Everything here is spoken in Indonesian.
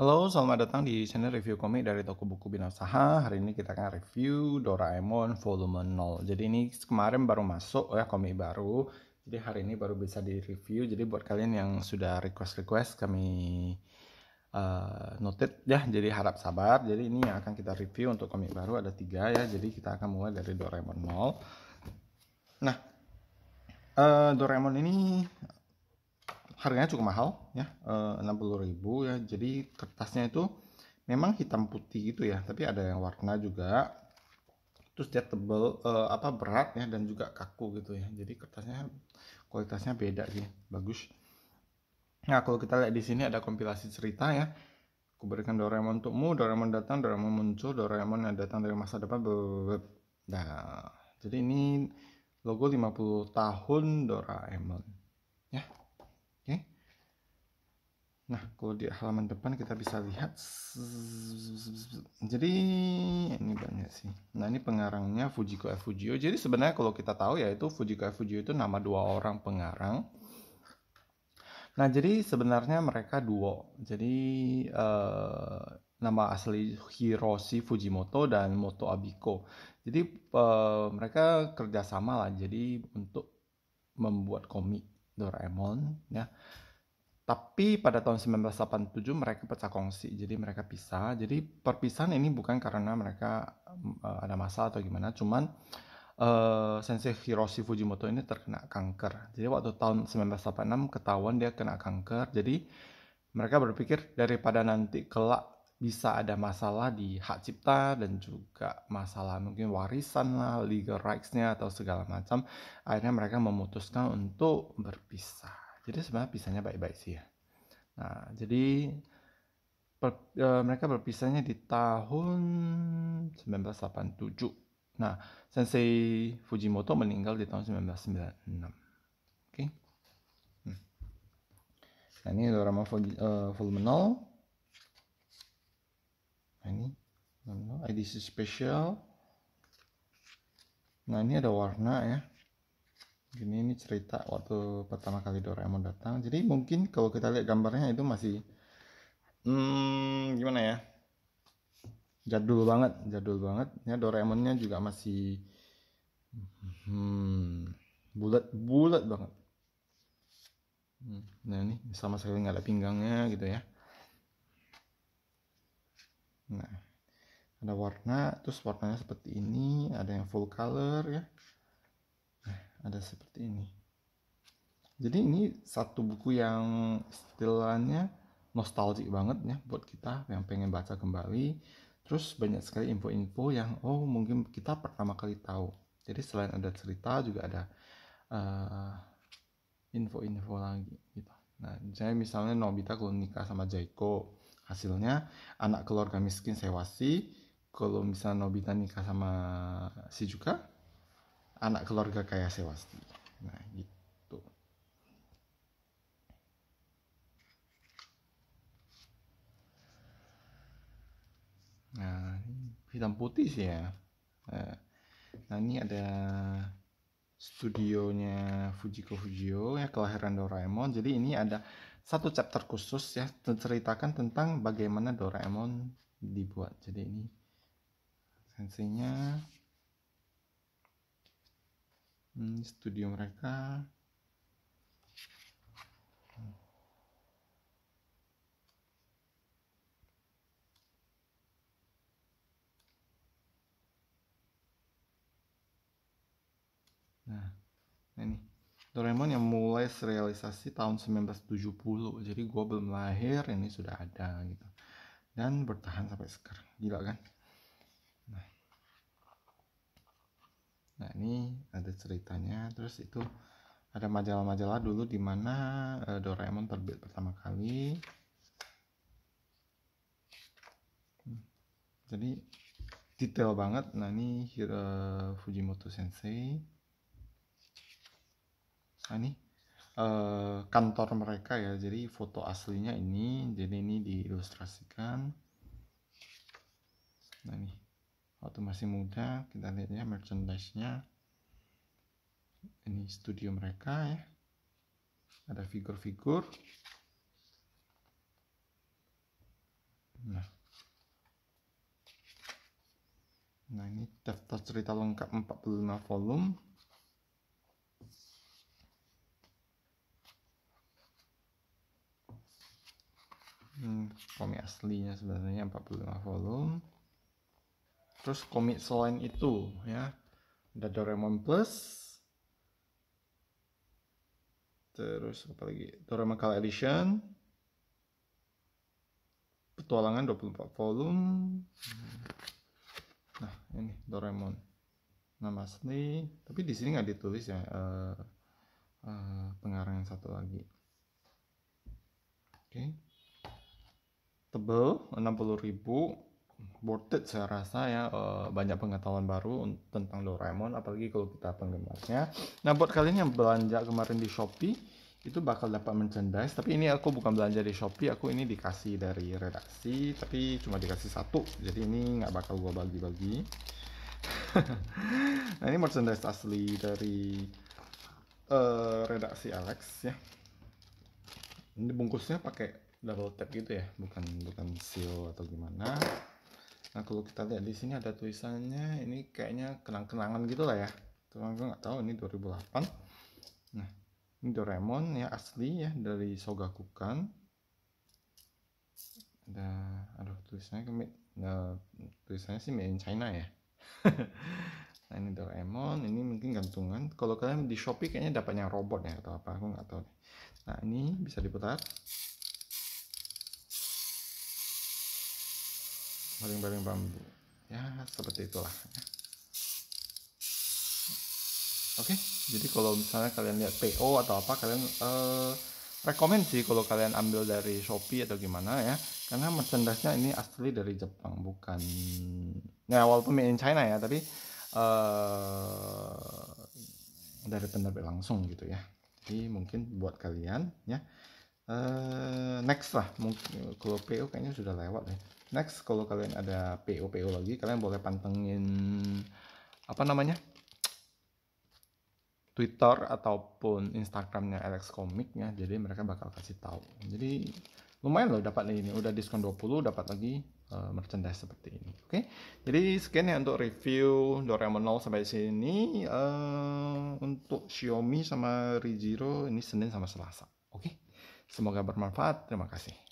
Halo, selamat datang di channel review komik dari toko buku Binasaha. Hari ini kita akan review Doraemon volume 0. Jadi ini kemarin baru masuk ya komik baru. Jadi hari ini baru bisa direview. Jadi buat kalian yang sudah request-request kami uh, noted ya. Jadi harap sabar. Jadi ini yang akan kita review untuk komik baru ada tiga ya. Jadi kita akan mulai dari Doraemon 0. Nah, uh, Doraemon ini harganya cukup mahal ya eh, enam puluh ribu ya jadi kertasnya itu memang hitam putih gitu ya tapi ada yang warna juga terus dia tebel uh, apa berat ya dan juga kaku gitu ya jadi kertasnya kualitasnya beda sih bagus nah kalau kita lihat di sini ada kompilasi cerita ya aku berikan Doraemon untukmu Doraemon datang Doraemon muncul Doraemon yang datang dari masa depan nah jadi ini logo 50 tahun Doraemon Nah, kalau di halaman depan kita bisa lihat jadi ini banyak sih. Nah, ini pengarangnya Fujiko F. Fujio. Jadi sebenarnya kalau kita tahu yaitu Fujiko F. Fujio itu nama dua orang pengarang. Nah, jadi sebenarnya mereka duo. Jadi eh, nama asli Hiroshi Fujimoto dan Moto Abiko. Jadi eh, mereka kerjasama lah. Jadi untuk membuat komik Doraemon ya. Tapi pada tahun 1987 mereka pecah kongsi, jadi mereka pisah. Jadi perpisahan ini bukan karena mereka uh, ada masalah atau gimana, cuman uh, Sensei Hiroshi Fujimoto ini terkena kanker. Jadi waktu tahun 1986 ketahuan dia kena kanker. Jadi mereka berpikir daripada nanti kelak bisa ada masalah di hak cipta dan juga masalah mungkin warisan lah, legal rights-nya atau segala macam. Akhirnya mereka memutuskan untuk berpisah jadi sebenarnya pisahnya baik-baik sih ya. Nah, jadi per, e, mereka berpisahnya di tahun 1987. Nah, Sensei Fujimoto meninggal di tahun 1996. Oke. Okay. Hmm. Nah, ini drama Fuji, volume e, 0. Nah, ini volume 0, edisi spesial. Nah, ini ada warna ya. Gini ini cerita waktu pertama kali Doraemon datang. Jadi mungkin kalau kita lihat gambarnya itu masih hmm, gimana ya? Jadul banget, jadul banget. Ya Doraemonnya juga masih hmm, bulat bulat banget. Hmm, nah ini sama sekali nggak ada pinggangnya gitu ya. Nah, ada warna, terus warnanya seperti ini, ada yang full color ya, ada seperti ini jadi ini satu buku yang istilahnya nostalgic banget ya buat kita yang pengen baca kembali terus banyak sekali info-info yang oh mungkin kita pertama kali tahu jadi selain ada cerita juga ada info eh, info-info lagi gitu nah saya misalnya Nobita kalau nikah sama Jaiko hasilnya anak keluarga miskin sewasi kalau misalnya Nobita nikah sama Si Shizuka anak keluarga kaya Sewasti. Nah, gitu. Nah, hitam putih sih ya. Nah, nah, ini ada studionya Fujiko Fujio ya kelahiran Doraemon. Jadi ini ada satu chapter khusus ya menceritakan tentang bagaimana Doraemon dibuat. Jadi ini sensinya ini hmm, studio mereka nah ini Doraemon yang mulai realisasi tahun 1970 jadi gue belum lahir ini sudah ada gitu dan bertahan sampai sekarang gila kan ini ada ceritanya terus itu ada majalah-majalah dulu di mana uh, Doraemon terbit pertama kali hmm. jadi detail banget nah ini Hira eh, Fujimoto Sensei nah ini eh, kantor mereka ya jadi foto aslinya ini jadi ini diilustrasikan nah ini waktu masih muda kita lihat ya merchandise-nya ini studio mereka ya ada figur-figur nah nah ini daftar cerita lengkap 45 volume hmm, komik aslinya sebenarnya 45 volume terus komik selain itu ya ada Doraemon Plus terus apa lagi Doraemon Color Edition petualangan 24 volume nah ini Doraemon nama asli tapi di sini nggak ditulis ya uh, uh, pengarang yang satu lagi oke okay. tebel 60.000 worth it saya rasa ya eh, banyak pengetahuan baru tentang Doraemon apalagi kalau kita penggemarnya nah buat kalian yang belanja kemarin di Shopee itu bakal dapat merchandise tapi ini aku bukan belanja di Shopee aku ini dikasih dari redaksi tapi cuma dikasih satu jadi ini nggak bakal gua bagi-bagi nah ini merchandise asli dari uh, redaksi Alex ya ini bungkusnya pakai double tap gitu ya bukan bukan seal atau gimana Nah kalau kita lihat di sini ada tulisannya ini kayaknya kenang-kenangan gitu lah ya. Tuh aku nggak tahu ini 2008. Nah ini Doraemon ya asli ya dari Sogakukan. Ada aduh tulisannya kemit. Nah, tulisannya sih made in China ya. nah ini Doraemon, ini mungkin gantungan. Kalau kalian di Shopee kayaknya dapatnya robot ya atau apa, aku nggak tahu. Nah ini bisa diputar. baling-baling bambu ya seperti itulah Oke, jadi kalau misalnya kalian lihat PO atau apa, kalian eh, rekomend sih kalau kalian ambil dari Shopee atau gimana ya, karena merchandise-nya ini asli dari Jepang, bukan ya walaupun made in China ya, tapi eh, dari penerbit langsung gitu ya. Jadi mungkin buat kalian ya eh, next lah, mungkin kalau PO kayaknya sudah lewat ya next kalau kalian ada PO PO lagi kalian boleh pantengin apa namanya Twitter ataupun Instagramnya Alex Comic ya jadi mereka bakal kasih tahu jadi lumayan loh dapat ini udah diskon 20 dapat lagi uh, merchandise seperti ini oke okay? jadi sekian ya untuk review Doraemon 0 sampai sini uh, untuk Xiaomi sama Rijiro ini Senin sama Selasa oke okay? semoga bermanfaat terima kasih